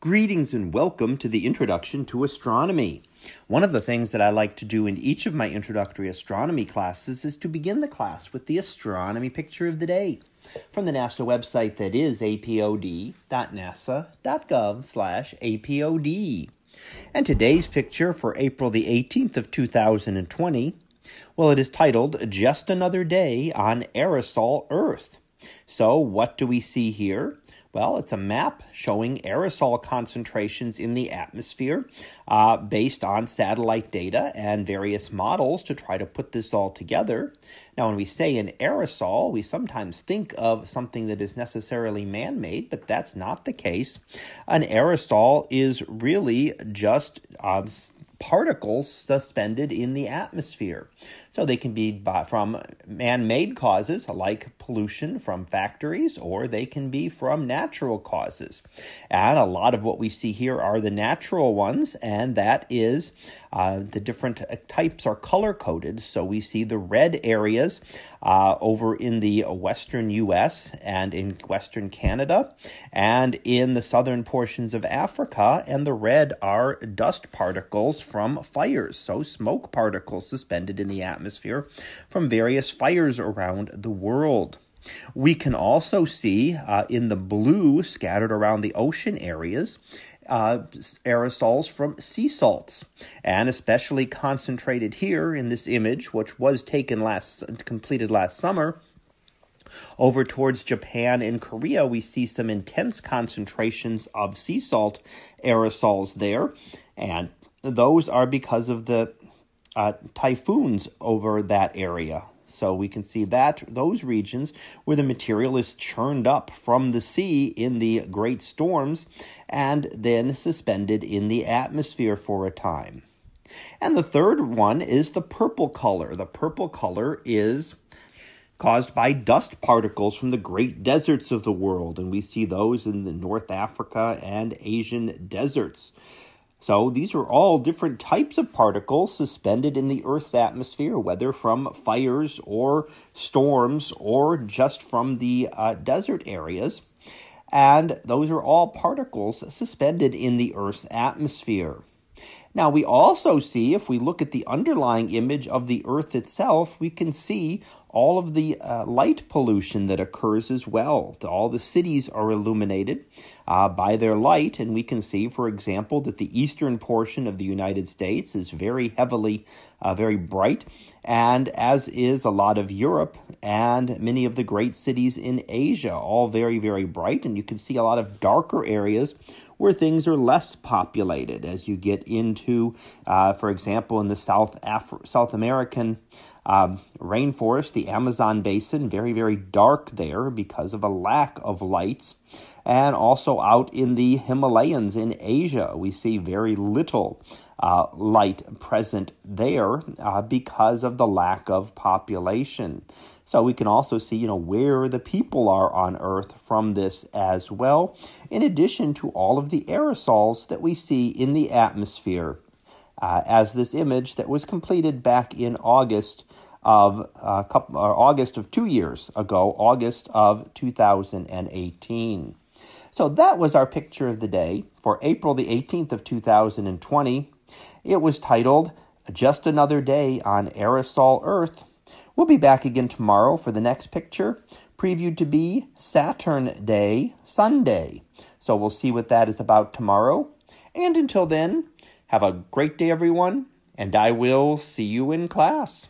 Greetings and welcome to the introduction to astronomy. One of the things that I like to do in each of my introductory astronomy classes is to begin the class with the astronomy picture of the day from the NASA website that is apod.nasa.gov/apod. And today's picture for April the 18th of 2020, well it is titled Just Another Day on Aerosol Earth. So, what do we see here? Well, it's a map showing aerosol concentrations in the atmosphere uh, based on satellite data and various models to try to put this all together. Now, when we say an aerosol, we sometimes think of something that is necessarily man made, but that's not the case. An aerosol is really just uh, particles suspended in the atmosphere. So they can be by, from man made causes like pollution from factories, or they can be from natural causes. And a lot of what we see here are the natural ones, and that is uh, the different uh, types are color coded, so we see the red areas uh, over in the western U.S. and in western Canada, and in the southern portions of Africa. And the red are dust particles from fires, so smoke particles suspended in the atmosphere from various fires around the world. We can also see uh, in the blue scattered around the ocean areas uh, aerosols from sea salts. And especially concentrated here in this image, which was taken last, completed last summer, over towards Japan and Korea, we see some intense concentrations of sea salt aerosols there, and those are because of the uh, typhoons over that area so we can see that those regions where the material is churned up from the sea in the great storms and then suspended in the atmosphere for a time. And the third one is the purple color. The purple color is caused by dust particles from the great deserts of the world, and we see those in the North Africa and Asian deserts. So these are all different types of particles suspended in the Earth's atmosphere, whether from fires or storms or just from the uh, desert areas. And those are all particles suspended in the Earth's atmosphere. Now, we also see, if we look at the underlying image of the Earth itself, we can see all of the uh, light pollution that occurs as well. All the cities are illuminated uh, by their light, and we can see, for example, that the eastern portion of the United States is very heavily, uh, very bright, and as is a lot of Europe and many of the great cities in Asia, all very, very bright. And you can see a lot of darker areas where things are less populated as you get into, uh, for example, in the South, Af- South American. Um, rainforest, the Amazon basin, very, very dark there because of a lack of lights. And also out in the Himalayas in Asia, we see very little uh, light present there uh, because of the lack of population. So we can also see, you know, where the people are on Earth from this as well, in addition to all of the aerosols that we see in the atmosphere uh, as this image that was completed back in August of a uh, couple, August of two years ago, August of 2018. So that was our picture of the day for April the 18th of 2020. It was titled Just Another Day on Aerosol Earth. We'll be back again tomorrow for the next picture, previewed to be Saturn Day, Sunday. So we'll see what that is about tomorrow. And until then, have a great day, everyone, and I will see you in class.